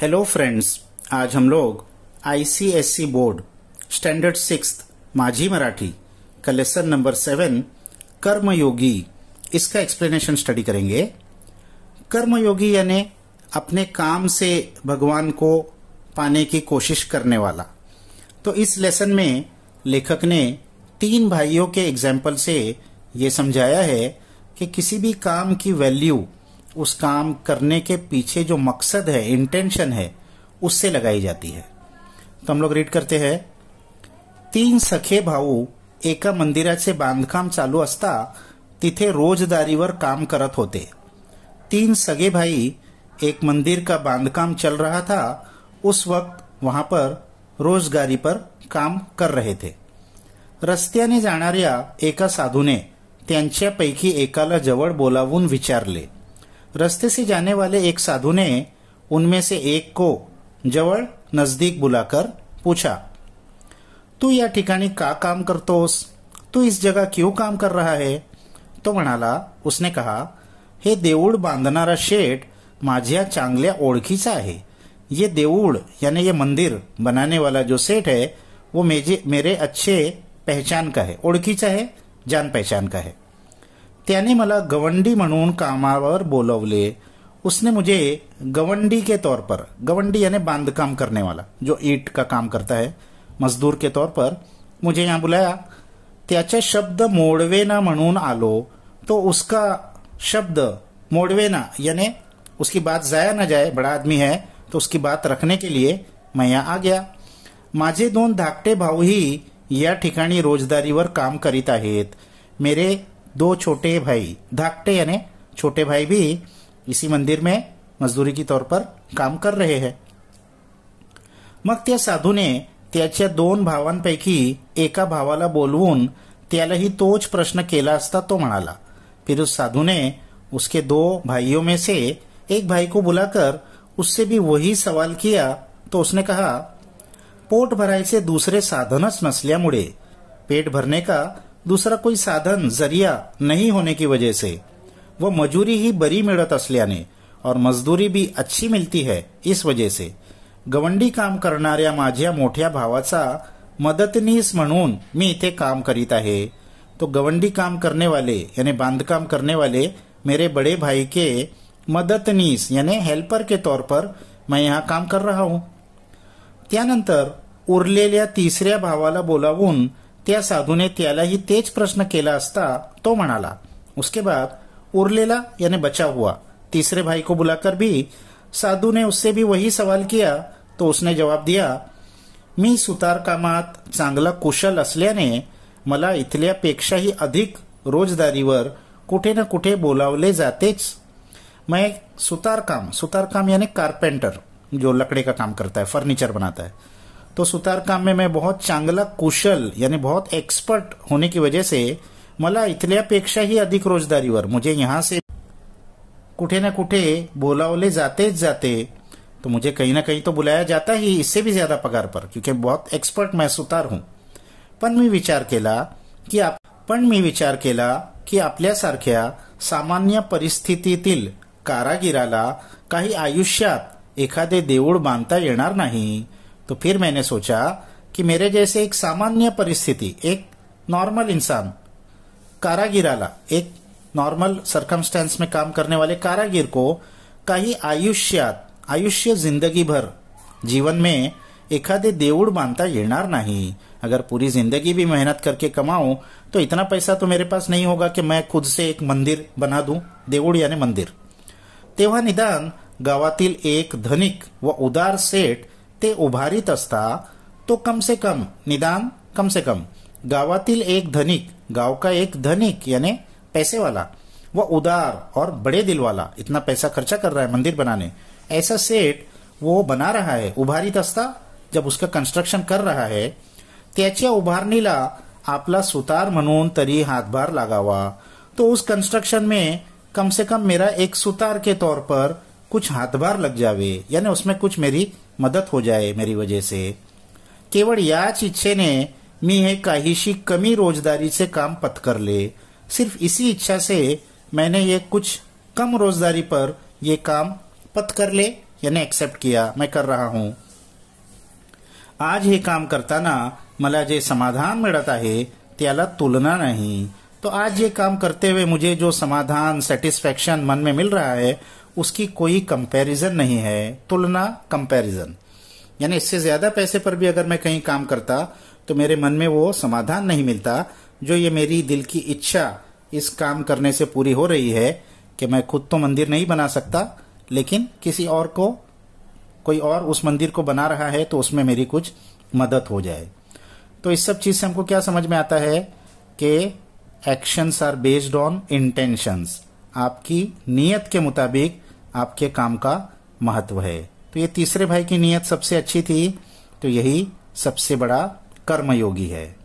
hello friends आज हम लोग आईसीएससी बोर्ड स्टैंडर्ड सिक्स माझी मराठी का लेसन नंबर सेवन कर्मयोगी इसका एक्सप्लेनेशन स्टडी करेंगे कर्मयोगी यानी अपने काम से भगवान को पाने की कोशिश करने वाला तो इस लेसन में लेखक ने तीन भाइयों के एग्जाम्पल से ये समझाया है कि किसी भी काम की वैल्यू उस काम करने के पीछे जो मकसद है इंटेंशन है उससे लगाई जाती है तो हम लोग रीड करते हैं तीन सखे भाऊ एका मंदिराचे बांधकाम चालू असता तिथे रोजदारीवर काम करत होते तीन सगे भाई एक मंदिर का बांधकाम चल रहा था उस वक्त वहां पर रोजगारी पर काम कर रहे थे रस्त्याने जाणाऱ्या एका साधूने त्यांच्यापैकी एकाला जवळ बोलावून विचारले रास्ते से जाने वाले एक साधु ने उनमें से एक को जवर नजदीक बुलाकर पूछा तू या ठिकाणी का काम करतोस तू इस जगह क्यों काम कर रहा है तो म्हणाला उसने कहा हे देऊळ बांधणारा शेठ माझ्या चांगल्या ओळखीचा आहे ये देऊळ यानी ये मंदिर बनाने वाला जो सेठ है वो मेजे मेरे अच्छे पहचान का है ओळखीचा है जान पहचान का है त्याने मला गवंडी म्हणून कामावर बोलवले उसने मुझे गवंडी के तौर पर गवंडी यानी बांधकाम करने वाला जो ईट का काम करता है मजदूर के तौर पर मुझे यहाँ बुलाया त्याचे शब्द मोडवेना म्हणून आलो तो उसका शब्द मोडवेना यानी उसकी बात जाया ना जाए बड़ा आदमी है तो उसकी बात रखने के लिए मैं यहाँ आ गया माझे दोन धाकटे भाऊही या ठिकाणी रोजदारीवर काम करीत आहेत मेरे दो छोटे भाई धाकटे यानी छोटे भाई भी इसी मंदिर में मजदूरी के तौर पर काम कर रहे हैं मग त्या साधु ने त्याच्या दोन भावांपैकी एका भावाला बोलवून त्यालाही तोच प्रश्न केला असता तो म्हणाला फिर उस साधु ने उसके दो भाइयों में से एक भाई को बुलाकर उससे भी वही सवाल किया तो उसने कहा पोट भरायचे दूसरे साधनच नसल्यामुळे पेट भरने का दुसरा कोई साधन जरिया नहीं होने की वजह से वो मजूरी ही बरी मिलत असल्याने और मजदूरी भी अच्छी मिलती है इस वजह से गवंडी काम करणाऱ्या माझ्या मोठ्या भावाचा मदतनीस म्हणून मी इथे काम करीत आहे तो गवंडी काम करने वाले यानी बांधकाम करने वाले मेरे बड़े भाई के मदतनीस यानी हेल्पर के तौर पर मैं यहाँ काम कर रहा हूं त्यानंतर उरलेल्या तिसऱ्या भावाला बोलावून त्या साधूने त्यालाही तेच प्रश्न केला असता तो म्हणाला उसके बाद उरलेला याने बचा हुआ तीसरे भाई को बुलाकर भी साधू ने उससे भी वही सवाल किया तो उसने जवाब दिया मी कामात चांगला कुशल असल्याने मला पेक्षाही अधिक रोजदारीवर कुठे ना कुठे बोलावले जातेच मैं सुतारकाम सुतारकाम याने कारपेंटर जो लकड़े का काम करता है फर्नीचर बनाता है तो सुतार काम में मैं बहुत चांगला कुशल यानी बहुत एक्सपर्ट होने की वजह से मला पेक्षा ही अधिक रोजदारी वर मुझे यहां से कुठे ना कुठे बोलावले जाते जाते तो मुझे कहीं ना कहीं तो बुलाया जाता ही इससे भी ज्यादा पगार पर क्योंकि बहुत एक्सपर्ट मैं सुतार हूं पण मी विचार केला की आप पण मी विचार केला की आपल्यासारख्या सामान्य परिस्थितीतील कारागिराला काही आयुष्यात एखादे देऊळ बांधता येणार नाही तो फिर मैंने सोचा कि मेरे जैसे एक सामान्य परिस्थिति एक नॉर्मल इंसान कारागिराला एक नॉर्मल सरकमस्टेंस में काम करने वाले कारागिर को कहीं आयुष्यात आयुष्य जिंदगी भर जीवन में एखादे देवड़ बांधता येणार नहीं अगर पूरी जिंदगी भी मेहनत करके कमाऊं तो इतना पैसा तो मेरे पास नहीं होगा कि मैं खुद से एक मंदिर बना दूं देवड़ यानी मंदिर तेव्हा निदान गावातील एक धनिक व उदार सेठ ते उभारीत असता तो कम से कम निदान कम से कम गावातील एक धनिक गांव का एक धनिक यानी पैसे वाला वो वा उदार और बड़े दिल वाला इतना पैसा खर्चा कर रहा है मंदिर बनाने ऐसा सेठ वो बना रहा है उभारीत असता जब उसका कंस्ट्रक्शन कर रहा है त्याच्या उभारणीला आपला सुतार म्हणून तरी हातभार लगावा तो उस कंस्ट्रक्शन में कम से कम मेरा एक सुतार के तौर पर कुछ हाथभार लग जावे यानी उसमें कुछ मेरी मदद हो जाए मेरी वजह से केवल याच इच्छेने मी है काहीशी कमी रोजदारी से काम ले सिर्फ इसी इच्छा से मैंने ये कुछ कम रोजदारी पर ये काम ले यानी एक्सेप्ट किया मैं कर रहा हूं आज हे काम करता ना मला जे समाधान मिलता है त्याला तुलना नहीं तो आज ये काम करते हुए मुझे जो समाधान सेटिस्फेक्शन मन में मिल रहा है उसकी कोई कंपैरिजन नहीं है तुलना कंपैरिजन यानी इससे ज्यादा पैसे पर भी अगर मैं कहीं काम करता तो मेरे मन में वो समाधान नहीं मिलता जो ये मेरी दिल की इच्छा इस काम करने से पूरी हो रही है कि मैं खुद तो मंदिर नहीं बना सकता लेकिन किसी और को कोई और उस मंदिर को बना रहा है तो उसमें मेरी कुछ मदद हो जाए तो इस सब चीज से हमको क्या समझ में आता है कि actions are based on intentions आपकी नीयत के मुताबिक आपके काम का महत्व है तो ये तीसरे भाई की नीयत सबसे अच्छी थी तो यही सबसे बड़ा कर्मयोगी है